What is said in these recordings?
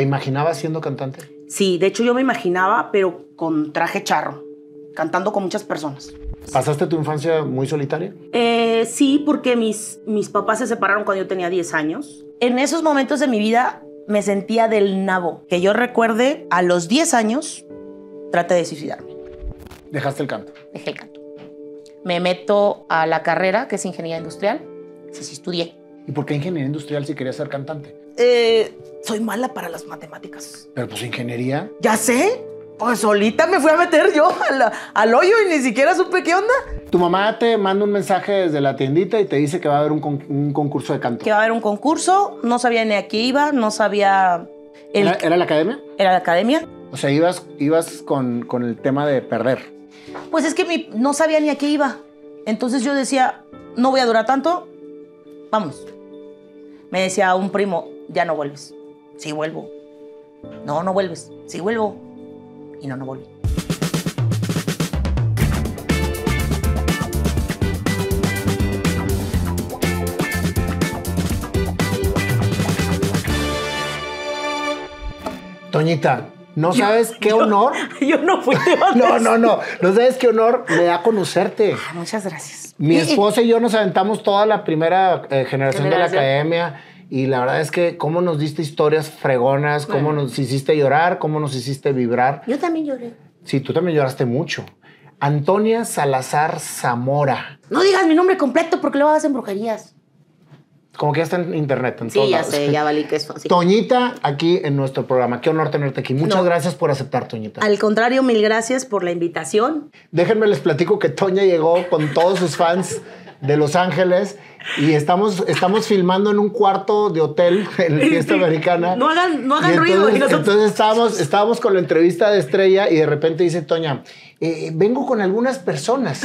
¿Te imaginabas siendo cantante? Sí, de hecho yo me imaginaba, pero con traje charro, cantando con muchas personas. ¿Pasaste tu infancia muy solitaria? Eh, sí, porque mis, mis papás se separaron cuando yo tenía 10 años. En esos momentos de mi vida me sentía del nabo. Que yo recuerde, a los 10 años trate de suicidarme. ¿Dejaste el canto? Dejé el canto. Me meto a la carrera, que es ingeniería industrial. Sí, sí, estudié. ¿Y por qué ingeniería industrial si querías ser cantante? Eh, soy mala para las matemáticas. Pero pues ingeniería. Ya sé. Pues solita me fui a meter yo al, al hoyo y ni siquiera supe qué onda. Tu mamá te manda un mensaje desde la tiendita y te dice que va a haber un, concurso de canto. Que va a haber un concurso, no sabía ni a qué iba, no sabía... ¿Era, la academia? Era la academia. O sea, ibas, ibas con, con el tema de perder. Pues es que no sabía ni a qué iba. Entonces yo decía, no voy a durar tanto, vamos. Me decía un primo, ya no vuelves. Sí vuelvo. No, no vuelves. Sí vuelvo. Y no, no volví. Toñita, no sabes qué honor. Yo, no fui No, no, no. No sabes qué honor me da conocerte. Ah, muchas gracias. Mi esposa y yo nos aventamos toda la primera eh, generación de la academia y la verdad es que cómo nos diste historias fregonas, cómo nos hiciste llorar, cómo nos hiciste vibrar. Yo también lloré. Sí, tú también lloraste mucho. Antonia Salazar Zamora. No digas mi nombre completo porque lo luego hacen brujerías. Como que ya está en internet, en Sí, ya sé, ya valí que es fácil. Toñita, aquí en nuestro programa. Qué honor tenerte aquí. Muchas gracias por aceptar, Toñita. Al contrario, mil gracias por la invitación. Déjenme les platico que Toña llegó con todos sus fans. de Los Ángeles y estamos, estamos filmando en un cuarto de hotel en la Fiesta Americana. No hagan, ruido. Entonces estábamos, con la entrevista de Estrella y de repente dice Toña, eh, vengo con algunas personas.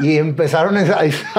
Y empezaron a,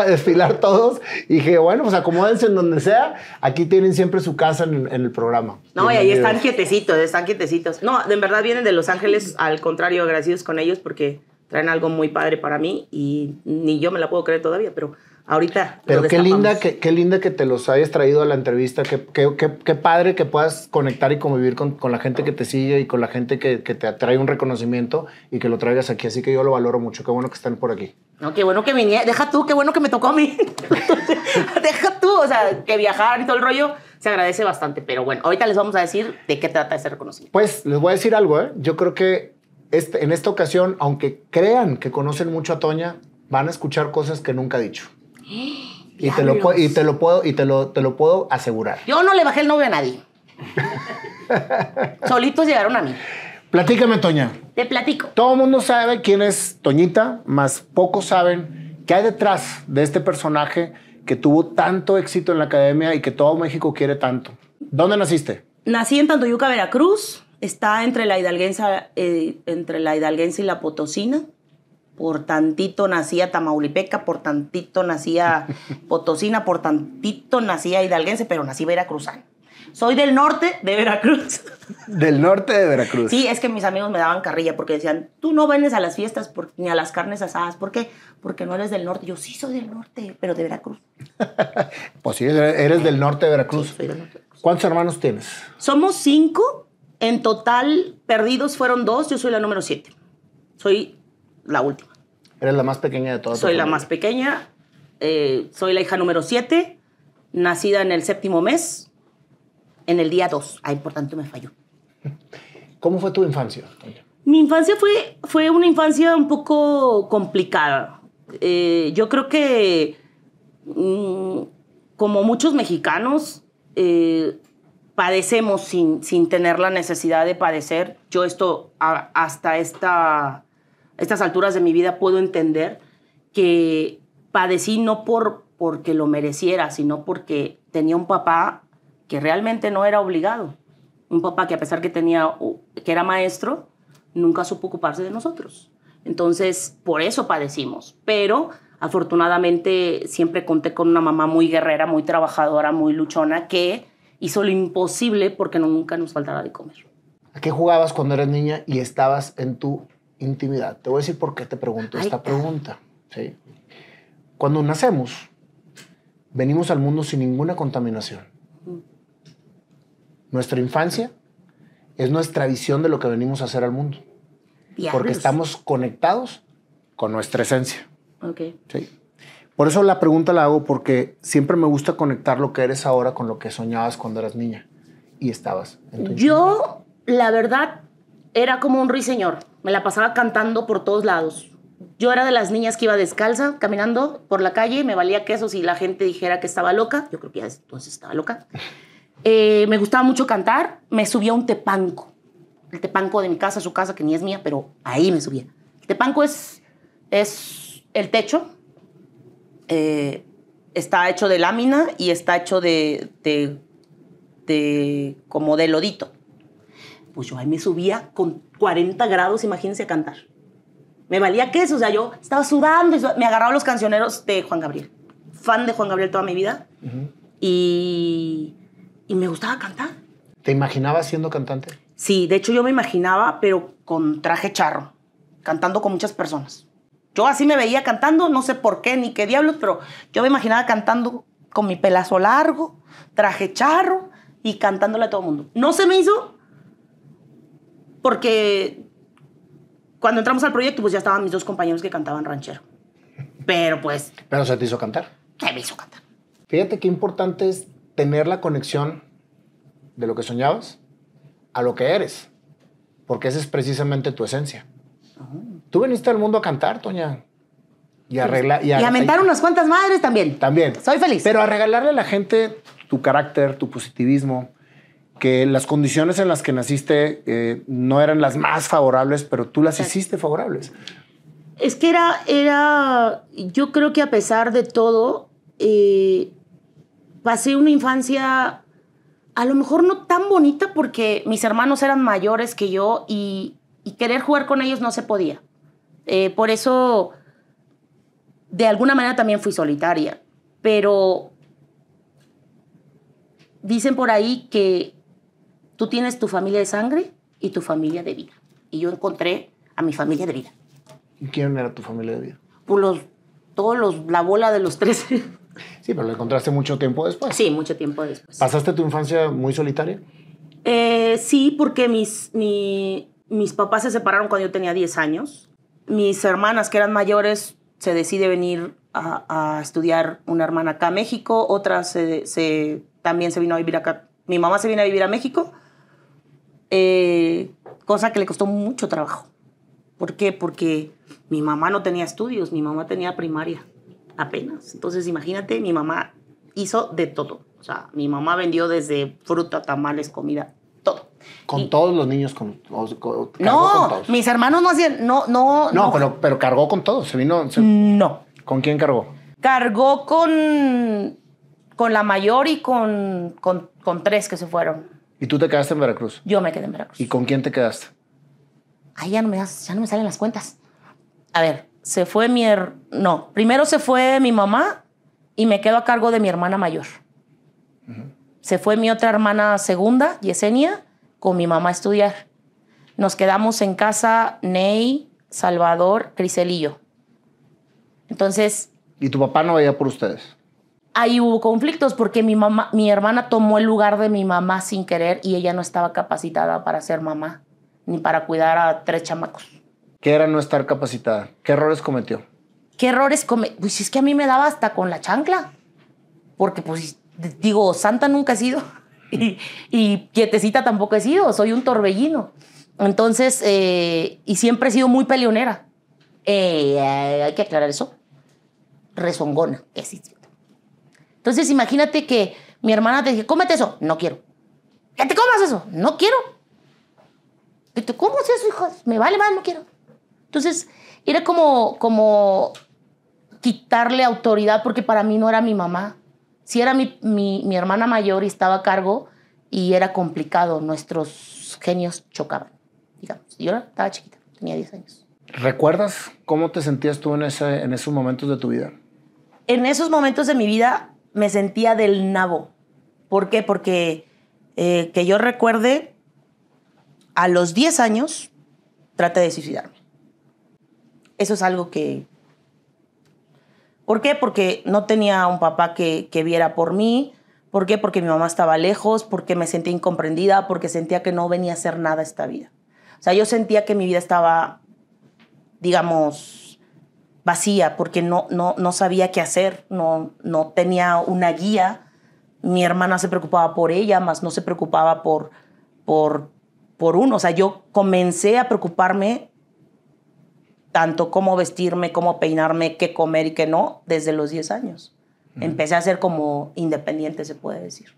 desfilar todos. Y dije, bueno, pues acomódense en donde sea. Aquí tienen siempre su casa en, el programa. No, y ahí están quietecitos, están quietecitos. No, de verdad vienen de Los Ángeles. Al contrario, agradecidos con ellos porque traen algo muy padre para mí y ni yo me la puedo creer todavía, pero ahorita. Pero qué linda, que, qué linda que te los hayas traído a la entrevista, qué, qué, qué, padre que puedas conectar y convivir con, la gente que te sigue y con la gente que, te atrae un reconocimiento y que lo traigas aquí. Así que yo lo valoro mucho, qué bueno que están por aquí. No, qué bueno que viniera, deja tú, qué bueno que me tocó a mí. deja tú, o sea, que viajar y todo el rollo se agradece bastante, pero bueno, ahorita les vamos a decir de qué trata ese reconocimiento. Pues les voy a decir algo, ¿eh? yo creo que este, en esta ocasión, aunque crean que conocen mucho a Toña, van a escuchar cosas que nunca ha dicho. Y te, lo, puedo y te lo, te lo puedo asegurar. Yo no le bajé el novio a nadie. Solitos llegaron a mí. Platícame, Toña. Te platico. Todo el mundo sabe quién es Toñita, más pocos saben qué hay detrás de este personaje que tuvo tanto éxito en la academia y que todo México quiere tanto. ¿Dónde naciste? Nací en Tantoyuca, Veracruz. Está entre la hidalguense, eh, entre la hidalguense y la potosina. Por tantito nacía tamaulipeca, por tantito nacía potosina, por tantito nacía hidalguense, pero nací veracruzano. Soy del norte de Veracruz. Del norte de Veracruz. Sí, es que mis amigos me daban carrilla porque decían, tú no vienes a las fiestas ni a las carnes asadas. ¿Por qué? Porque no eres del norte. Yo sí soy del norte, pero de Veracruz. pues sí, eres del norte de Veracruz. del norte de Veracruz. ¿Cuántos hermanos tienes? Somos cinco en total, perdidos fueron dos, yo soy la número siete. Soy la última. Eres la más pequeña de todas. Soy la más pequeña, eh, soy la hija número siete, nacida en el séptimo mes, en el día dos. Ah, importante, me falló. ¿Cómo fue tu infancia? Mi infancia fue, fue una infancia un poco complicada. Eh, yo creo que, mm, como muchos mexicanos, eh, padecemos sin, sin tener la necesidad de padecer. Yo esto hasta esta, estas alturas de mi vida puedo entender que padecí no por, porque lo mereciera, sino porque tenía un papá que realmente no era obligado. Un papá que a pesar que, tenía, que era maestro, nunca supo ocuparse de nosotros. Entonces, por eso padecimos. Pero afortunadamente siempre conté con una mamá muy guerrera, muy trabajadora, muy luchona, que hizo lo imposible porque no, nunca nos faltará de comer. ¿A qué jugabas cuando eras niña y estabas en tu intimidad? Te voy a decir por qué te pregunto esta ah. pregunta. ¿sí? Cuando nacemos, venimos al mundo sin ninguna contaminación. Nuestra infancia es nuestra visión de lo que venimos a hacer al mundo. Porque estamos conectados con nuestra esencia. Okay. ¿sí? Por eso la pregunta la hago porque siempre me gusta conectar lo que eres ahora con lo que soñabas cuando eras niña y estabas. Yo, la verdad, era como un ruiseñor. Me la pasaba cantando por todos lados. Yo era de las niñas que iba descalza, caminando por la calle, me valía queso si la gente dijera que estaba loca. Yo creo que ya entonces estaba loca. Eh, me gustaba mucho cantar, me subía a un tepanco. El tepanco de mi casa, su casa, que ni es mía, pero ahí me subía. El tepanco es, es el techo eh, está hecho de lámina y está hecho de, como de lodito. Pues yo ahí me subía con 40 grados, imagínense, a cantar. Me valía queso, o sea, yo estaba sudando y me agarraba los cancioneros de Juan Gabriel. Fan de Juan Gabriel toda mi vida. y, y me gustaba cantar. ¿Te imaginabas siendo cantante? Sí, de hecho yo me imaginaba, pero con traje charro, cantando con muchas personas. Yo así me veía cantando, no sé por qué ni qué diablos, pero yo me imaginaba cantando con mi pelazo largo, traje charro y cantándole a todo el mundo. No se me hizo porque cuando entramos al proyecto, pues ya estaban mis dos compañeros que cantaban ranchero. Pero pues... Pero se te hizo cantar. Se me hizo cantar. Fíjate qué importante es tener la conexión de lo que soñabas a lo que eres, porque esa es precisamente tu esencia. Ajá Tú viniste al mundo a cantar, Toña. Y, arregla, y, a, y a mentar unas cuantas madres también. También. Soy feliz. Pero a regalarle a la gente tu carácter, tu positivismo, que las condiciones en las que naciste eh, no eran las más favorables, pero tú las hiciste favorables. Es que era, era, yo creo que a pesar de todo, eh, pasé una infancia a lo mejor no tan bonita porque mis hermanos eran mayores que yo y querer jugar con ellos no se podía. Eh, por eso, de alguna manera también fui solitaria, pero dicen por ahí que tú tienes tu familia de sangre y tu familia de vida. Y yo encontré a mi familia de vida. ¿Y quién era tu familia de vida? Pues todos los, la bola de los tres. Sí, pero lo encontraste mucho tiempo después. Sí, mucho tiempo después. ¿Pasaste tu infancia muy solitaria? Eh, sí, porque mis, mis papás se separaron cuando yo tenía 10 años mis hermanas que eran mayores se decide venir a, estudiar una hermana acá a México, otra se, también se vino a vivir acá. Mi mamá se vino a vivir a México, eh, cosa que le costó mucho trabajo. ¿Por qué? Porque mi mamá no tenía estudios, mi mamá tenía primaria apenas. Entonces imagínate, mi mamá hizo de todo. O sea, mi mamá vendió desde fruta, tamales, comida, con todos los niños, con, no, mis hermanos no hacían, no, no, no. Pero, pero, cargó con todos, se vino. no. ¿Con quién cargó? Cargó con, con la mayor y con, con, tres que se fueron. ¿Y tú te quedaste en Veracruz? Yo me quedé en Veracruz. ¿Y con quién te quedaste? Ahí ya no me, ya no me salen las cuentas. A ver, se fue mi... No, primero se fue mi mamá y me quedo a cargo de mi hermana mayor. Se fue mi otra hermana segunda, Yesenia, con mi mamá a estudiar. Nos quedamos en casa Ney, Salvador, Criselillo. Entonces... ¿Y tu papá no veía por ustedes? Ahí hubo conflictos porque mi, mamá, mi hermana tomó el lugar de mi mamá sin querer y ella no estaba capacitada para ser mamá ni para cuidar a tres chamacos. ¿Qué era no estar capacitada? ¿Qué errores cometió? ¿Qué errores cometió? Pues es que a mí me daba hasta con la chancla. Porque, pues, digo, santa nunca ha sido. y, quietecita tampoco he sido, soy un torbellino. Entonces, eh, y siempre he sido muy peleonera. Eh, hay que aclarar eso. Rezongona, Entonces, imagínate que mi hermana te dice, cómete eso. No quiero. Que te comas eso. No quiero. Que te comas eso, hijo. Me vale más, no quiero. Entonces, era como, como quitarle autoridad porque para mí no era mi mamá si era mi, hermana mayor y estaba a cargo y era complicado, nuestros genios chocaban, digamos. Yo estaba chiquita, tenía 10 años. ¿Recuerdas cómo te sentías tú en, ese, en esos momentos de tu vida? En esos momentos de mi vida me sentía del nabo. ¿Por qué? Porque eh, que yo recuerde, a los 10 años traté de suicidarme. Eso es algo que ¿Por qué? Porque no tenía un papá que, viera por mí. ¿Por qué? Porque mi mamá estaba lejos, porque me sentía incomprendida, porque sentía que no venía a hacer nada esta vida. O sea, yo sentía que mi vida estaba, digamos, vacía, porque no, no, no sabía qué hacer, no, no tenía una guía. Mi hermana se preocupaba por ella, más no se preocupaba por, por, por uno. O sea, yo comencé a preocuparme tanto cómo vestirme, cómo peinarme, qué comer y qué no, desde los 10 años. Empecé a ser como independiente, se puede decir.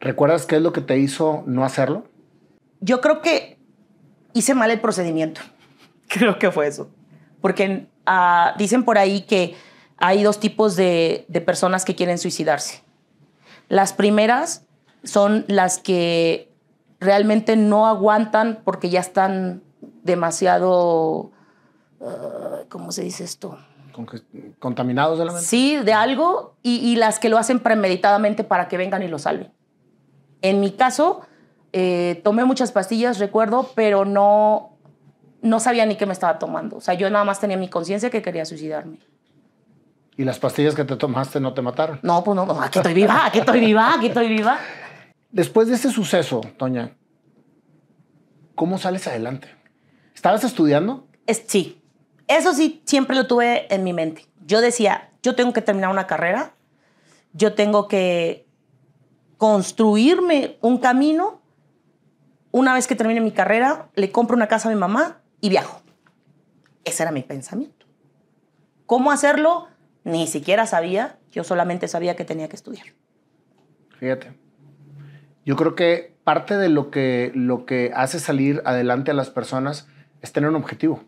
¿Recuerdas qué es lo que te hizo no hacerlo? Yo creo que hice mal el procedimiento. Creo que fue eso. Porque ah, dicen por ahí que hay dos tipos de personas que quieren suicidarse. Las primeras son las que realmente no aguantan porque ya están demasiado Ah, ¿cómo se dice esto? contaminados de la mente. Sí, de algo y, las que lo hacen premeditadamente para que vengan y lo salven. En mi caso, eh, tomé muchas pastillas, recuerdo, pero no, no sabía ni qué me estaba tomando. O sea, yo nada más tenía mi conciencia que quería suicidarme. ¿Y las pastillas que te tomaste no te mataron? No, pues no, aquí estoy viva, aquí estoy viva, aquí estoy viva. Después de ese suceso, Toña, ¿cómo sales adelante? ¿Estabas estudiando? Es, sí, eso sí, siempre lo tuve en mi mente. Yo decía, yo tengo que terminar una carrera, yo tengo que construirme un camino. Una vez que termine mi carrera, le compro una casa a mi mamá y viajo. Ese era mi pensamiento. ¿Cómo hacerlo? Ni siquiera sabía, yo solamente sabía que tenía que estudiar. Fíjate. Yo creo que parte de lo que, lo que hace salir adelante a las personas es tener un objetivo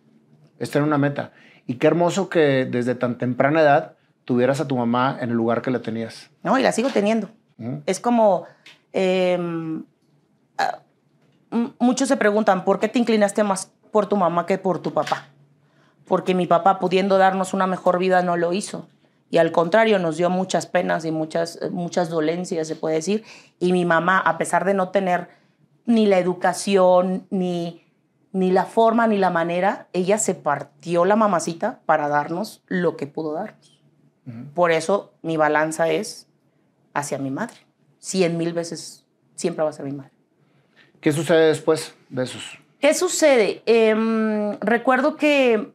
es en una meta. Y qué hermoso que desde tan temprana edad tuvieras a tu mamá en el lugar que la tenías. No, y la sigo teniendo. Es como, em, ah, muchos se preguntan, ¿por qué te inclinaste más por tu mamá que por tu papá? Porque mi papá, pudiendo darnos una mejor vida, no lo hizo. Y al contrario, nos dio muchas penas y muchas, muchas dolencias, se puede decir. Y mi mamá, a pesar de no tener ni la educación, ni ni la forma ni la manera, ella se partió la mamacita para darnos lo que pudo darnos. Por eso mi balanza es hacia mi madre. Cien mil veces siempre va a ser mi madre. ¿Qué sucede después de ¿Qué sucede? Em, recuerdo que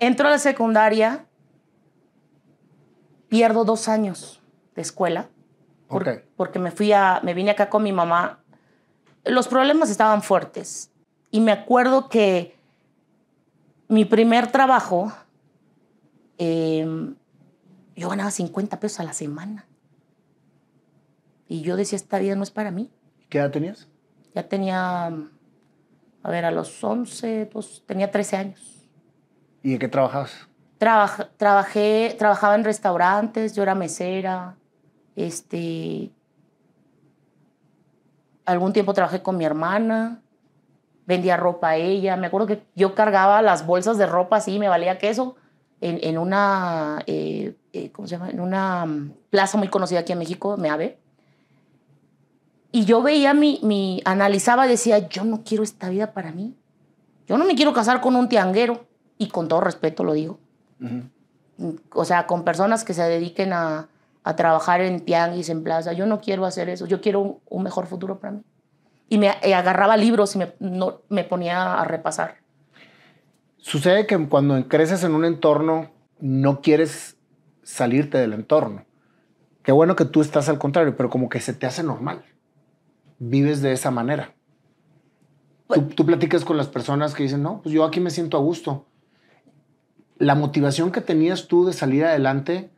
entro a la secundaria, pierdo dos años de escuela. Por, Porque me fui a, me vine acá con mi mamá los problemas estaban fuertes. Y me acuerdo que mi primer trabajo, em, yo ganaba 50 pesos a la semana. Y yo decía, esta vida no es para mí. ¿Qué edad tenías? Ya tenía, a ver, a los 11, pues, tenía 13 años. ¿Y en qué trabajabas? trabajé, trabajaba en restaurantes, yo era mesera, este, Algún tiempo trabajé con mi hermana, vendía ropa a ella. Me acuerdo que yo cargaba las bolsas de ropa así, me valía queso, en, una, En una eh, eh, mm, plaza muy conocida aquí en México, Meave. Y yo veía mi, mi, analizaba, decía, yo no quiero esta vida para mí. Yo no me quiero casar con un tianguero. Y con todo respeto lo digo. O sea, con personas que se dediquen a, a trabajar en tianguis, en plaza. Yo no quiero hacer eso, yo quiero un, mejor futuro para mí. Y me agarraba libros y me, no, me ponía a repasar. Sucede que cuando creces en un entorno, no quieres salirte del entorno. Qué bueno que tú estás al contrario, pero como que se te hace normal. Vives de esa manera. tú, pues tú platicas con las personas que dicen, no, pues yo aquí me siento a gusto. La motivación que tenías tú de salir adelante,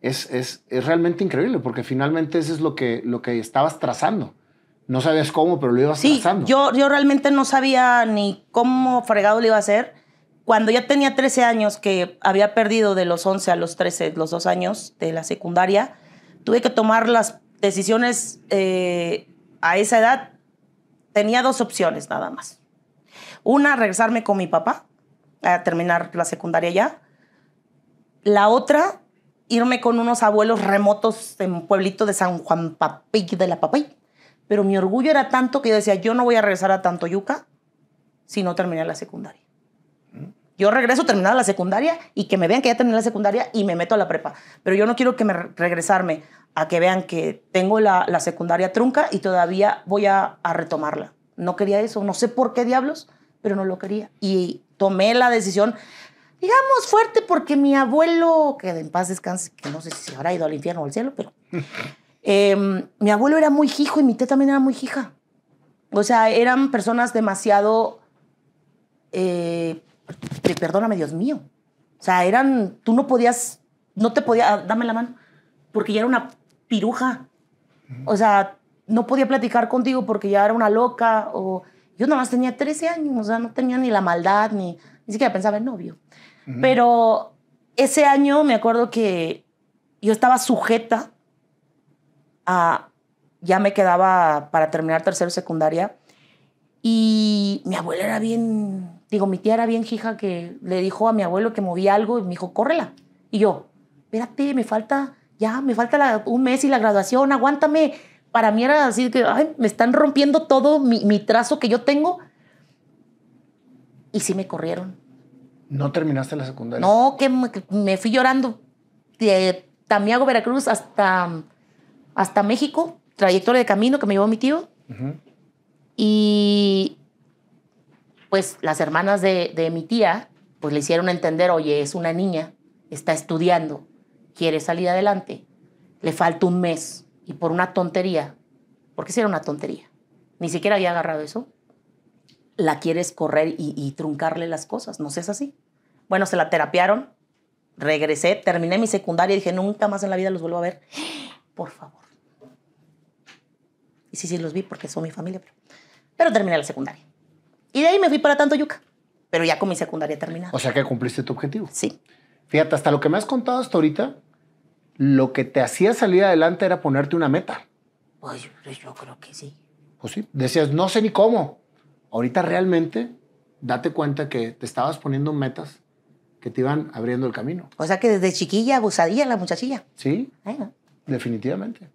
es, realmente increíble, porque finalmente eso es lo que, lo que estabas trazando. No sabías cómo, pero lo ibas sí, trazando. Yo, yo realmente no sabía ni cómo fregado lo iba a hacer. Cuando ya tenía 13 años, que había perdido de los 11 a los 13, los dos años de la secundaria, tuve que tomar las decisiones eh, a esa edad. Tenía dos opciones nada más. Una, regresarme con mi papá a terminar la secundaria ya. La otra, irme con unos abuelos remotos en un pueblito de San Juan Papay de la Papay. Pero mi orgullo era tanto que yo decía, yo no voy a regresar a Tantoyuca si no terminé la secundaria. Mm. Yo regreso terminada la secundaria y que me vean que ya terminé la secundaria y me meto a la prepa. Pero yo no quiero que me regresarme a que vean que tengo la, secundaria trunca y todavía voy a retomarla. No quería eso, no sé por qué diablos, pero no lo quería. Y tomé la decisión digamos fuerte, porque mi abuelo, que en paz descanse, que no sé si habrá ido al infierno o al cielo, pero em, mi abuelo era muy hijo y mi tía también era muy hija. O sea, eran personas demasiado, eh, perdóname Dios mío. O sea, eran, tú no podías, no te podías, dame la mano, porque ya era una piruja. O sea, no podía platicar contigo porque ya era una loca o yo nada más tenía 13 años, o sea, no tenía ni la maldad, ni, ni siquiera pensaba en novio. Pero ese año me acuerdo que yo estaba sujeta a, ya me quedaba para terminar tercero secundaria, y mi abuela era bien, digo, mi tía era bien hija que le dijo a mi abuelo que movía algo y me dijo, córrela. Y yo, espérate, me falta, ya, me falta un mes y la graduación, aguántame. Para mí era así que, me están rompiendo todo mi, mi trazo que yo tengo. Y sí me corrieron. ¿No terminaste la secundaria? No, que me fui llorando de Tamiago, Veracruz, hasta, hasta México, trayectoria de camino que me llevó mi tío. Y pues las hermanas de, de, mi tía, pues le hicieron entender, oye, es una niña, está estudiando, quiere salir adelante, le falta un mes. Y por una tontería, porque si era una tontería, ni siquiera había agarrado eso, la quieres correr y, truncarle las cosas. No seas así. Bueno, se la terapiaron, regresé, terminé mi secundaria y dije, nunca más en la vida los vuelvo a ver. Por favor. Y sí, sí, los vi porque son mi familia, pero, pero terminé la secundaria. Y de ahí me fui para tanto yuca. pero ya con mi secundaria terminada. O sea que cumpliste tu objetivo. Sí. Fíjate, hasta lo que me has contado hasta ahorita, lo que te hacía salir adelante era ponerte una meta. Pues yo creo que sí. Pues sí, decías, no sé ni cómo, Ahorita realmente date cuenta que te estabas poniendo metas que te iban abriendo el camino. O sea que desde chiquilla abusadilla la muchachilla. Sí, definitivamente.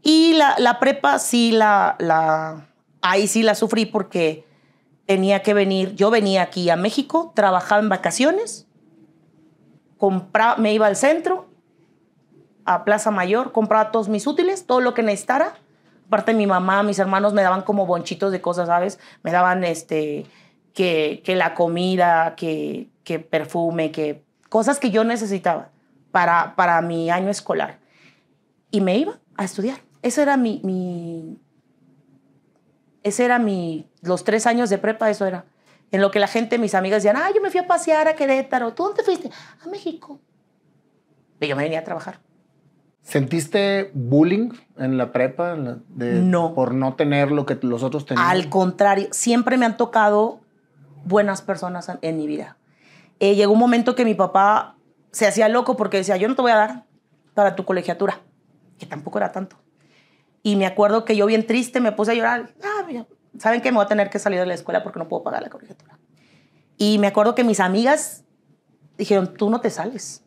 Y la, la, prepa sí la, la, ahí sí la sufrí porque tenía que venir, yo venía aquí a México, trabajaba en vacaciones, compraba, me iba al centro, a Plaza Mayor, compraba todos mis útiles, todo lo que necesitara, parte de mi mamá, mis hermanos me daban como bonchitos de cosas, ¿sabes? Me daban este, que, la comida, que, que, perfume, que cosas que yo necesitaba para, para mi año escolar. Y me iba a estudiar. Eso era mi, ese era mi, los tres años de prepa, eso era. En lo que la gente, mis amigas decían, ah, yo me fui a pasear a Querétaro. ¿Tú dónde fuiste? A México. Y yo me venía a trabajar. ¿Sentiste bullying en la prepa de, no. por no tener lo que los otros tenían? Al contrario, siempre me han tocado buenas personas en, mi vida. Eh, llegó un momento que mi papá se hacía loco porque decía, yo no te voy a dar para tu colegiatura, que tampoco era tanto. Y me acuerdo que yo bien triste me puse a llorar. Ah, ¿Saben que me voy a tener que salir de la escuela porque no puedo pagar la colegiatura? Y me acuerdo que mis amigas dijeron, tú no te sales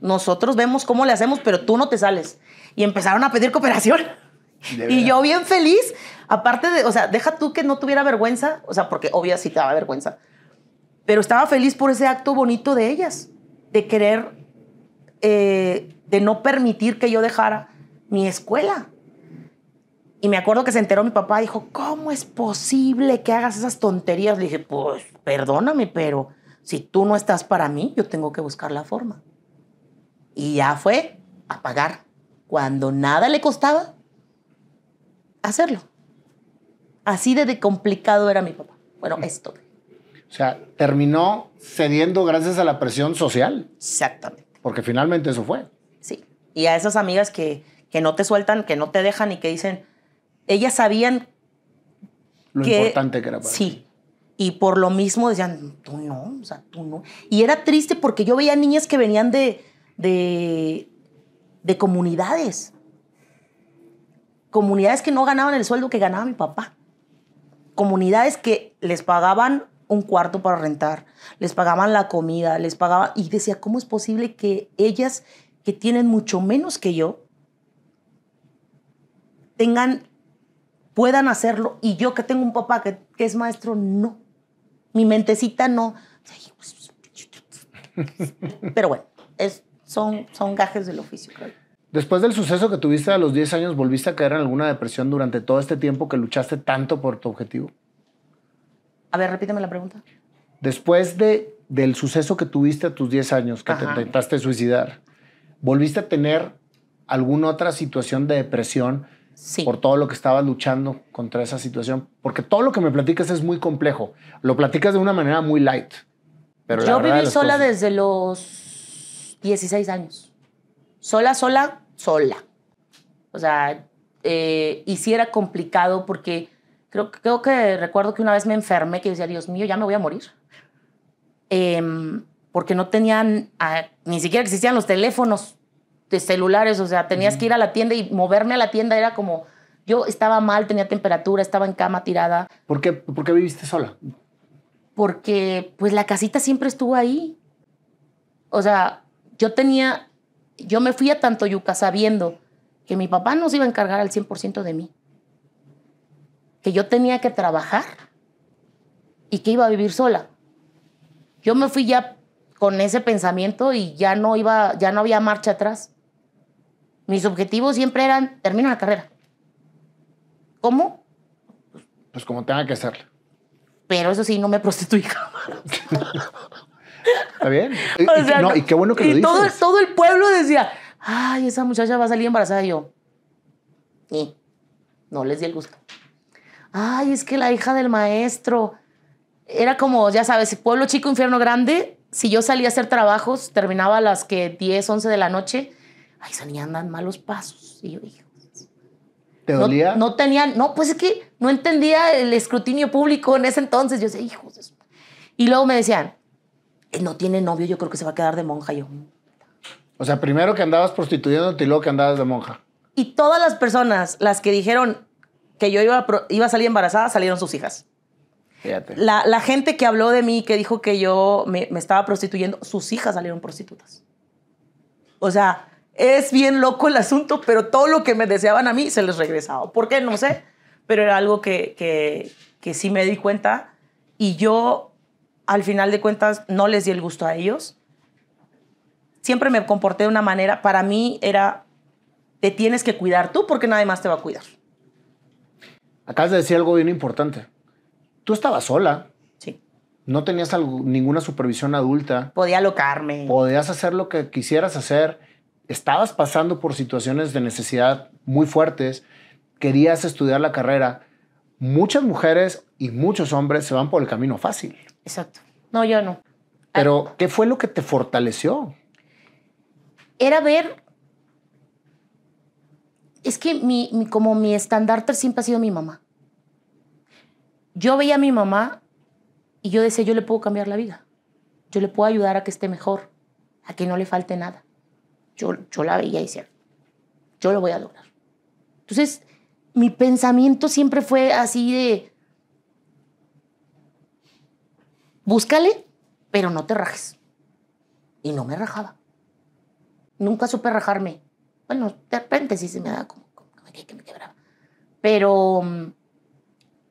nosotros vemos cómo le hacemos, pero tú no te sales. Y empezaron a pedir cooperación. Y yo bien feliz, aparte de, o sea, deja tú que no tuviera vergüenza, o sea, porque obvio sí te daba vergüenza, pero estaba feliz por ese acto bonito de ellas, de querer, eh, de no permitir que yo dejara mi escuela. Y me acuerdo que se enteró mi papá, dijo, ¿cómo es posible que hagas esas tonterías? Le dije, pues perdóname, pero si tú no estás para mí, yo tengo que buscar la forma. Y ya fue a pagar cuando nada le costaba hacerlo. Así de complicado era mi papá. Bueno, mm. esto. O sea, terminó cediendo gracias a la presión social. Exactamente. Porque finalmente eso fue. Sí. Y a esas amigas que, que no te sueltan, que no te dejan y que dicen, ellas sabían lo importante que era para Sí. Y por lo mismo decían, tú no, o sea, tú no. Y era triste porque yo veía niñas que venían de, de, comunidades. Comunidades que no ganaban el sueldo que ganaba mi papá. Comunidades que les pagaban un cuarto para rentar, les pagaban la comida, les pagaban... Y decía, ¿cómo es posible que ellas que tienen mucho menos que yo tengan, puedan hacerlo y yo que tengo un papá que, que es maestro, no. Mi mentecita no. Pues, pero bueno, es son, son gajes del oficio, Después del suceso que tuviste a los 10 años, ¿volviste a caer en alguna depresión durante todo este tiempo que luchaste tanto por tu objetivo? A ver, repíteme la pregunta. Después de, del suceso que tuviste a tus 10 años, que te intentaste suicidar, ¿volviste a tener alguna otra situación de depresión por todo lo que estaba luchando contra esa situación? Porque todo lo que me platicas es muy complejo. Lo platicas de una manera muy light. Pero Yo viví sola desde los 16 años. Sola, sola, sola. O sea, eh, y sí era complicado porque creo, que recuerdo que una vez me enfermé, que decía, Dios mío, ya me voy a morir. Em, porque no tenían, ni siquiera existían los teléfonos de celulares, o sea, tenías que ir a la tienda y moverme a la tienda era como, yo estaba mal, tenía temperatura, estaba en cama tirada. ¿Por qué, viviste sola? Porque pues la casita siempre estuvo ahí. O sea, yo tenía, yo me fui a tanto yuca sabiendo que mi papá no se iba a encargar al 100% de mí, que yo tenía que trabajar y que iba a vivir sola. Yo me fui ya con ese pensamiento y ya no iba, ya no había marcha atrás. Mis objetivos siempre eran, terminar la carrera. ¿Cómo? Pues como tenga que hacerlo. Pero eso sí, no me prostituí jamás. Está bien. Y, qué bueno que lo Todo, el pueblo decía, ay, esa muchacha va a salir embarazada. Y yo, y no les di el gusto. Ay, es que la hija del maestro. Era como, ya sabes, pueblo chico, infierno grande. Si yo salía a hacer trabajos, terminaba a las que 10, 11 de la noche. Ay, salían andan malos pasos. Y yo, ¿Te dolía? No, tenían no, pues es que no entendía el escrutinio público en ese entonces. Yo decía, hijos. Y luego me decían, no tiene novio, yo creo que se va a quedar de monja. Yo, o sea, primero que andabas prostituyéndote y luego que andabas de monja. Y todas las personas, las que dijeron que yo iba a, iba a salir embarazada, salieron sus hijas. Fíjate. La, la, gente que habló de mí, que dijo que yo me, me, estaba prostituyendo, sus hijas salieron prostitutas. O sea, es bien loco el asunto, pero todo lo que me deseaban a mí se les regresaba. ¿Por qué? No sé, pero era algo que, que, que sí me di cuenta. Y yo al final de cuentas no les di el gusto a ellos. Siempre me comporté de una manera, para mí era, te tienes que cuidar tú porque nadie más te va a cuidar. Acabas de decir algo bien importante. Tú estabas sola. Sí. No tenías ninguna supervisión adulta. Podía locarme. Podías hacer lo que quisieras hacer. Estabas pasando por situaciones de necesidad muy fuertes. Querías estudiar la carrera. Muchas mujeres y muchos hombres se van por el camino fácil. Exacto. No, yo no. Pero, ¿qué fue lo que te fortaleció? Era ver. Es que mi, como mi estandarte siempre ha sido mi mamá. Yo veía a mi mamá y yo decía, yo le puedo cambiar la vida. Yo le puedo ayudar a que esté mejor, a que no le falte nada. Yo, yo la veía y decía, yo lo voy a lograr. Entonces, mi pensamiento siempre fue así de, búscale, pero no te rajes. Y no me rajaba. Nunca supe rajarme. Bueno, de repente sí se me da como, que me quebraba. Pero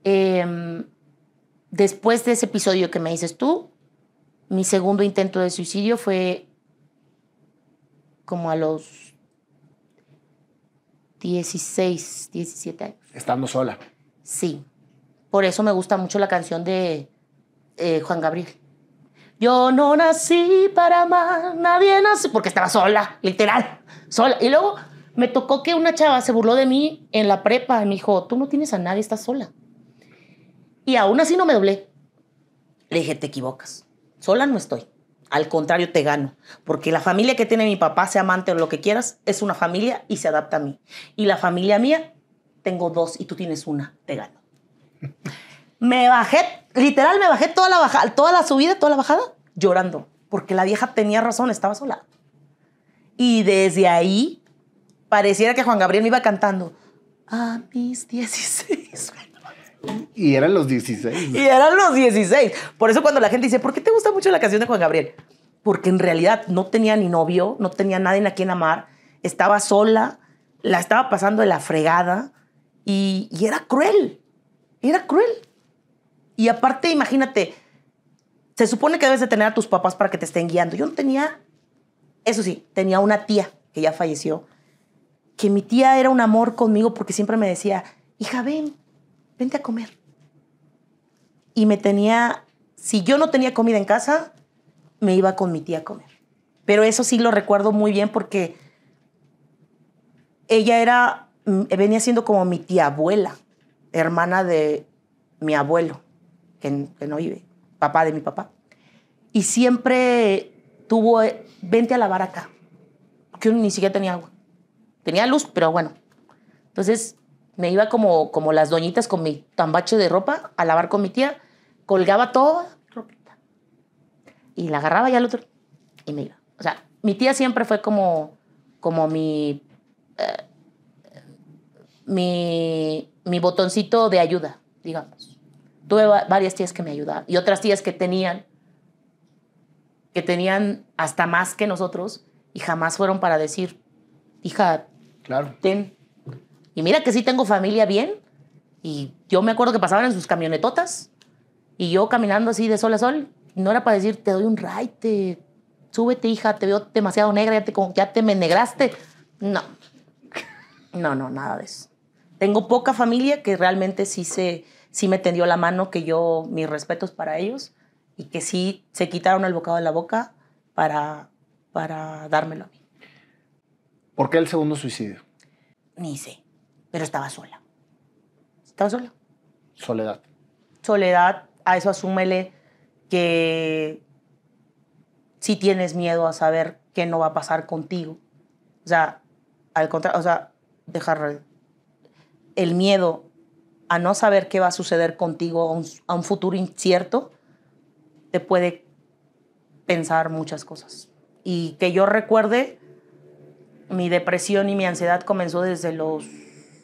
em, después de ese episodio que me dices tú, mi segundo intento de suicidio fue como a los 16, 17 años. Estando sola. Sí. Por eso me gusta mucho la canción de eh, Juan Gabriel. Yo no nací para amar, nadie nace, porque estaba sola, literal, sola. Y luego me tocó que una chava se burló de mí en la prepa y me dijo, tú no tienes a nadie, estás sola. Y aún así no me doblé. Le dije, te equivocas, sola no estoy. Al contrario, te gano, porque la familia que tiene mi papá, sea amante o lo que quieras, es una familia y se adapta a mí. Y la familia mía, tengo dos y tú tienes una, te gano. Me bajé, literal, me bajé toda la, bajada, toda la subida, toda la bajada, llorando, porque la vieja tenía razón, estaba sola. Y desde ahí, pareciera que Juan Gabriel me iba cantando a mis 16. Y eran los 16. Y eran los 16. Por eso cuando la gente dice, ¿por qué te gusta mucho la canción de Juan Gabriel? Porque en realidad no tenía ni novio, no tenía nadie a quien amar, estaba sola, la estaba pasando de la fregada y era cruel, era cruel. Y aparte, imagínate, se supone que debes de tener a tus papás para que te estén guiando. Yo no tenía, eso sí, tenía una tía que ya falleció, que mi tía era un amor conmigo porque siempre me decía, hija, ven, vente a comer. Y me tenía, si yo no tenía comida en casa, me iba con mi tía a comer. Pero eso sí lo recuerdo muy bien porque ella era, mm, venía siendo como mi tía abuela, hermana de mi abuelo que, no vive, papá de mi papá. Y siempre tuvo, eh, vente a lavar acá, que ni siquiera tenía agua. Tenía luz, pero bueno. Entonces me iba como, como las doñitas con mi tambache de ropa a lavar con mi tía, colgaba toda ropita. Y la agarraba ya al otro y me iba. O sea, mi tía siempre fue como, como mi, eh, mi, mi botoncito de ayuda, digamos. Tuve varias tías que me ayudaban y otras tías que tenían, que tenían hasta más que nosotros y jamás fueron para decir, hija, claro. ten. Y mira que sí tengo familia bien y yo me acuerdo que pasaban en sus camionetotas y yo caminando así de sol a sol, no era para decir, te doy un ride, te, súbete hija, te veo demasiado negra, ya te, ya te me negraste. No, no, no, nada de eso. Tengo poca familia que realmente sí se sí me tendió la mano, que yo, mis respetos para ellos, y que sí se quitaron el bocado de la boca para, para dármelo a mí. ¿Por qué el segundo suicidio? Ni sé, pero estaba sola. Estaba sola. Soledad. Soledad, a eso asúmele que si tienes miedo a saber qué no va a pasar contigo. O sea, al contrario, o sea, dejar el miedo a no saber qué va a suceder contigo a un, futuro incierto, te puede pensar muchas cosas. Y que yo recuerde, mi depresión y mi ansiedad comenzó desde los,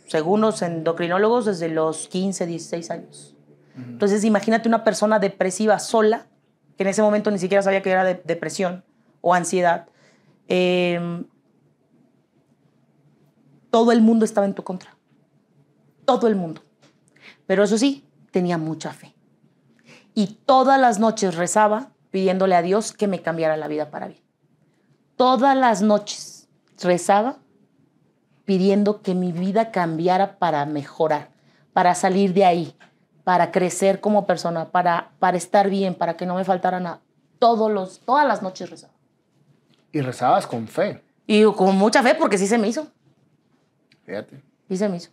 segundos endocrinólogos, desde los 15, 16 años. Entonces, imagínate una persona depresiva sola, que en ese momento ni siquiera sabía que era depresión o ansiedad. Em, todo el mundo estaba en tu contra. Todo el mundo. Pero eso sí, tenía mucha fe. Y todas las noches rezaba pidiéndole a Dios que me cambiara la vida para bien. Todas las noches rezaba pidiendo que mi vida cambiara para mejorar, para salir de ahí, para crecer como persona, para, para estar bien, para que no me faltara nada. Todos los, todas las noches rezaba. Y rezabas con fe. Y con mucha fe, porque sí se me hizo. Fíjate. Sí se me hizo.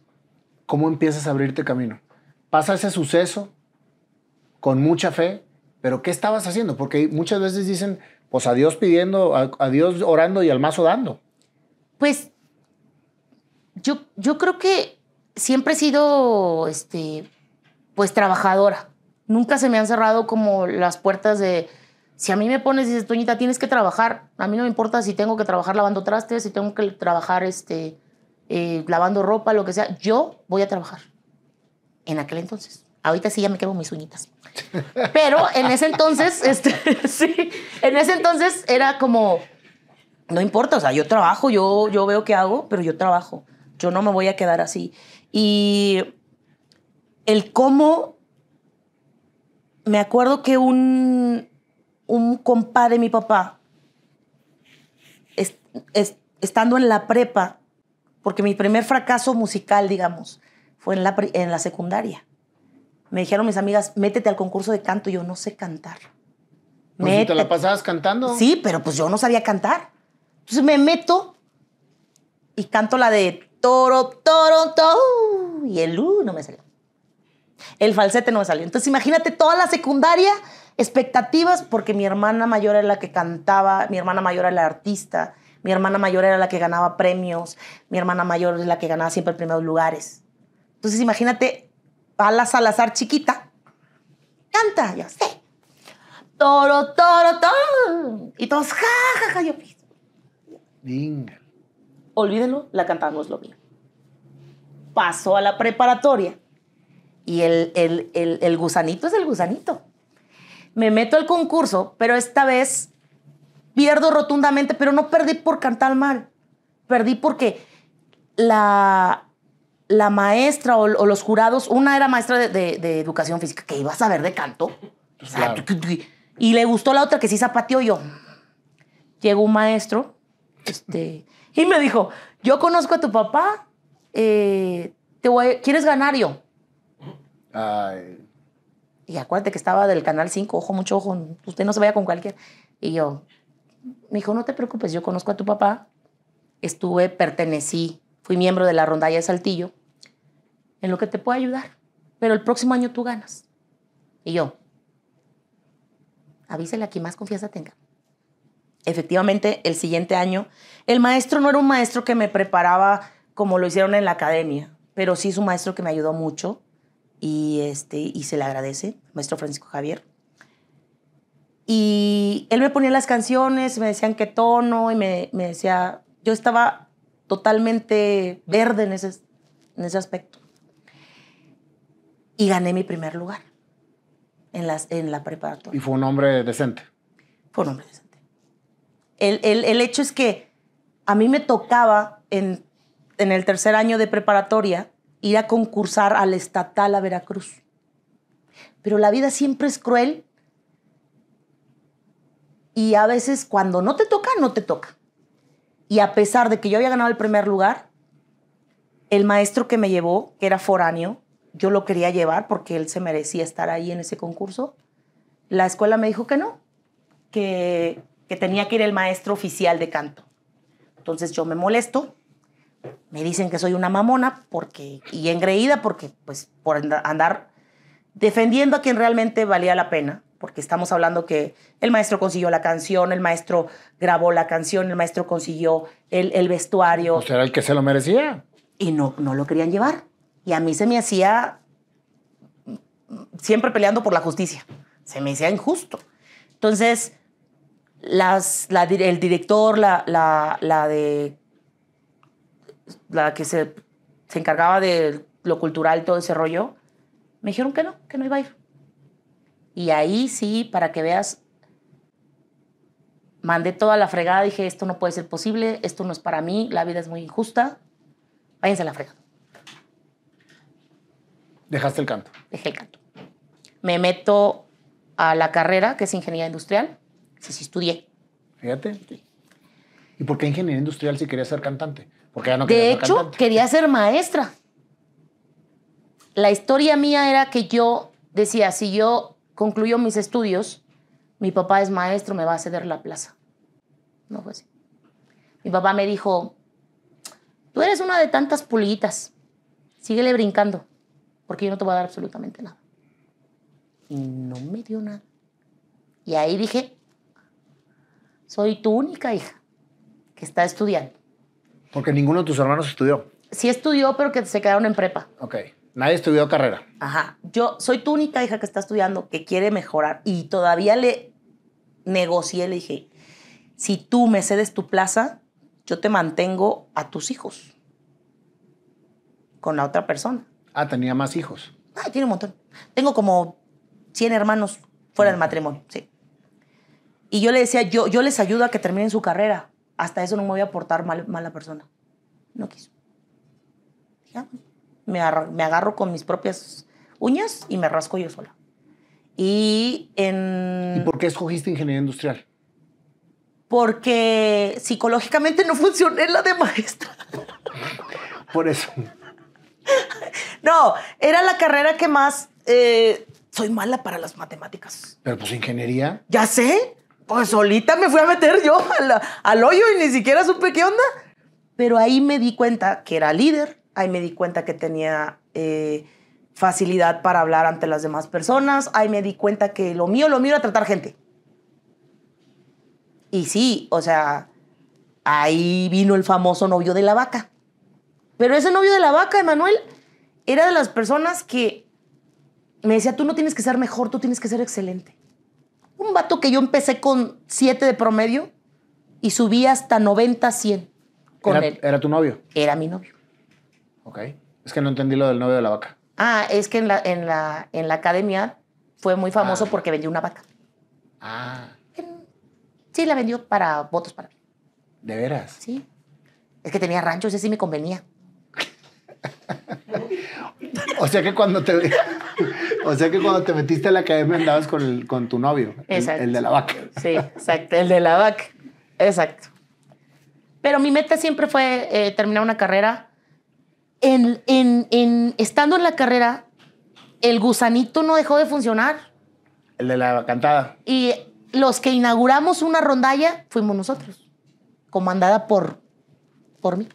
¿Cómo empiezas a abrirte camino? pasa ese suceso con mucha fe, pero ¿qué estabas haciendo? Porque muchas veces dicen, pues a Dios pidiendo, a, Dios orando y al mazo dando. Pues yo, yo creo que siempre he sido, este, pues trabajadora. Nunca se me han cerrado como las puertas de, si a mí me pones y dices, Toñita, tienes que trabajar, a mí no me importa si tengo que trabajar lavando trastes, si tengo que trabajar este, eh, lavando ropa, lo que sea, yo voy a trabajar en aquel entonces. Ahorita sí ya me quemo mis uñitas. Pero en ese entonces, este, sí, en ese entonces era como, no importa, o sea, yo trabajo, yo, yo veo qué hago, pero yo trabajo. Yo no me voy a quedar así. Y el cómo, me acuerdo que un, un compadre de mi papá, estando en la prepa, porque mi primer fracaso musical, digamos, fue en la, en la secundaria. Me dijeron mis amigas, métete al concurso de canto. Yo no sé cantar. Pues ¿Te la pasabas cantando? Sí, pero pues yo no sabía cantar. Entonces me meto y canto la de toro, toro, toro. Y el U no me salió. El falsete no me salió. Entonces imagínate toda la secundaria, expectativas, porque mi hermana mayor era la que cantaba, mi hermana mayor era la artista, mi hermana mayor era la que ganaba premios, mi hermana mayor es la que ganaba siempre primeros lugares. Entonces imagínate a la Salazar chiquita. Canta, ya sé. Toro, toro, toro. Y todos, ja, ja, ja, yo Olvídenlo, la cantamos lo bien. Paso a la preparatoria y el, el, el gusanito es el gusanito. Me meto al concurso, pero esta vez pierdo rotundamente, pero no perdí por cantar mal. Perdí porque la, la maestra o, los jurados, una era maestra de, educación física que iba a saber de canto. Pues y le gustó la otra que sí zapateó yo. Llegó un maestro este, y me dijo, yo conozco a tu papá, eh, te ¿quieres ganar yo? Y acuérdate que estaba del Canal 5, ojo, mucho ojo, usted no se vaya con cualquier. Y yo, me dijo, no te preocupes, yo conozco a tu papá, estuve, pertenecí, fui miembro de la rondalla de Saltillo en lo que te pueda ayudar, pero el próximo año tú ganas. Y yo, avísele a quien más confianza tenga. Efectivamente, el siguiente año, el maestro no era un maestro que me preparaba como lo hicieron en la academia, pero sí es un maestro que me ayudó mucho y, este, y se le agradece, maestro Francisco Javier. Y él me ponía las canciones, me decían qué tono y me, decía, yo estaba totalmente verde en en ese aspecto y gané mi primer lugar en, las, en la preparatoria. ¿Y fue un hombre decente? Fue un hombre decente. El, hecho es que a mí me tocaba en, en, el tercer año de preparatoria ir a concursar al estatal a Veracruz. Pero la vida siempre es cruel y a veces cuando no te toca, no te toca. Y a pesar de que yo había ganado el primer lugar, el maestro que me llevó, que era foráneo, yo lo quería llevar porque él se merecía estar ahí en ese concurso. La escuela me dijo que no, que, que tenía que ir el maestro oficial de canto. Entonces yo me molesto, me dicen que soy una mamona porque, y engreída porque, pues, por andar defendiendo a quien realmente valía la pena, porque estamos hablando que el maestro consiguió la canción, el maestro grabó la canción, el maestro consiguió el, vestuario. ¿O pues sea, era el que se lo merecía? Y no, no lo querían llevar. Y a mí se me hacía siempre peleando por la justicia. Se me hacía injusto. Entonces, el director, la, de la que se, se encargaba de lo cultural, todo ese rollo, me dijeron que no, que no iba a ir. Y ahí sí, para que veas, mandé toda la fregada, dije, esto no puede ser posible, esto no es para mí, la vida es muy injusta, váyanse a la fregada. Dejaste el canto. Dejé el canto. Me meto a la carrera, que es ingeniería industrial. Sí, sí, estudié. Fíjate. ¿Y por qué ingeniería industrial si quería ser cantante? Porque ya no quería De hecho, quería ser maestra. La historia mía era que yo decía, si yo concluyo mis estudios, mi papá es maestro, me va a ceder la plaza. No fue así. Mi papá me dijo, tú eres una de tantas pulitas, síguele brincando porque yo no te voy a dar absolutamente nada. Y no me dio nada. Y ahí dije, soy tu única hija que está estudiando. Porque ninguno de tus hermanos estudió. Sí estudió, pero que se quedaron en prepa. Ok. Nadie estudió carrera. Ajá. Yo soy tu única hija que está estudiando, que quiere mejorar. Y todavía le negocié, le dije, si tú me cedes tu plaza, yo te mantengo a tus hijos con la otra persona. Ah, tenía más hijos. Ah, tiene un montón. Tengo como 100 hermanos fuera del matrimonio, sí. Y yo le decía, yo, yo les ayudo a que terminen su carrera. Hasta eso no me voy a portar mal, mala persona. No quiso. Ah, me, agarro, con mis propias uñas y me rasco yo sola. Y en... ¿Y por qué escogiste ingeniería industrial? Porque psicológicamente no funcioné la de maestra. por eso. no, era la carrera que más... Eh, soy mala para las matemáticas. Pero pues ingeniería. Ya sé. Pues solita me fui a meter yo al, hoyo y ni siquiera supe qué onda. Pero ahí me di cuenta que era líder. Ahí me di cuenta que tenía... Eh, facilidad para hablar ante las demás personas. Ahí me di cuenta que lo mío, lo mío era tratar gente. Y sí, o sea, ahí vino el famoso novio de la vaca. Pero ese novio de la vaca, Emanuel, era de las personas que me decía, tú no tienes que ser mejor, tú tienes que ser excelente. Un vato que yo empecé con 7 de promedio y subí hasta 90, 100 con era, él. ¿Era tu novio? Era mi novio. Ok. Es que no entendí lo del novio de la vaca. Ah, es que en la, en la, en la academia fue muy famoso ah. porque vendió una vaca. Ah. Sí, la vendió para votos para mí. ¿De veras? Sí. Es que tenía ranchos, ese sí me convenía. O sea que cuando te o sea que cuando te metiste a la academia andabas con, el, con tu novio, El, de la vaca. Sí, exacto, el de la vaca. Exacto. Pero mi meta siempre fue eh, terminar una carrera. en, estando en la carrera, el gusanito no dejó de funcionar. El de la cantada. Y los que inauguramos una rondalla fuimos nosotros, comandada por, por mí